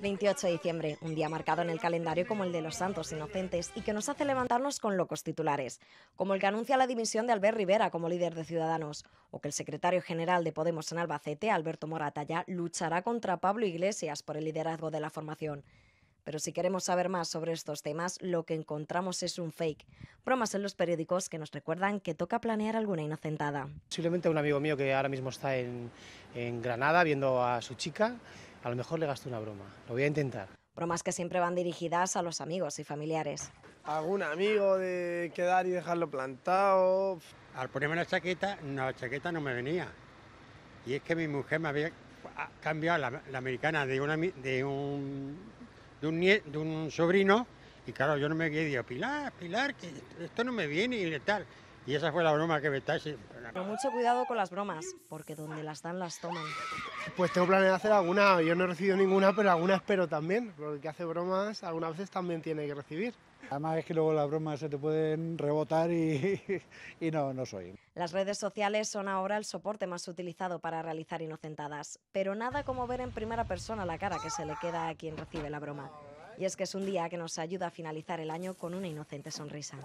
28 de diciembre, un día marcado en el calendario como el de los santos inocentes y que nos hace levantarnos con locos titulares, como el que anuncia la dimisión de Albert Rivera como líder de Ciudadanos, o que el secretario general de Podemos en Albacete, Alberto Moratalla, luchará contra Pablo Iglesias por el liderazgo de la formación. Pero si queremos saber más sobre estos temas, lo que encontramos es un fake. Bromas en los periódicos que nos recuerdan que toca planear alguna inocentada. Posiblemente un amigo mío que ahora mismo está en, en Granada viendo a su chica a lo mejor le gasto una broma. Lo voy a intentar. Bromas que siempre van dirigidas a los amigos y familiares. Algún amigo de quedar y dejarlo plantado. Al ponerme la chaqueta, la chaqueta no me venía. Y es que mi mujer me había cambiado la, americana de, un, sobrino. Y claro, yo no me quedé, digo, Pilar, Pilar, que esto no me viene y tal. Y esa fue la broma que me está pero mucho cuidado con las bromas, porque donde las dan las toman. Pues tengo de hacer alguna, yo no he recibido ninguna, pero alguna espero también, porque el que hace bromas algunas veces también tiene que recibir. Además es que luego las bromas se te pueden rebotar y, y no, no soy. Las redes sociales son ahora el soporte más utilizado para realizar inocentadas, pero nada como ver en primera persona la cara que se le queda a quien recibe la broma. Y es que es un día que nos ayuda a finalizar el año con una inocente sonrisa.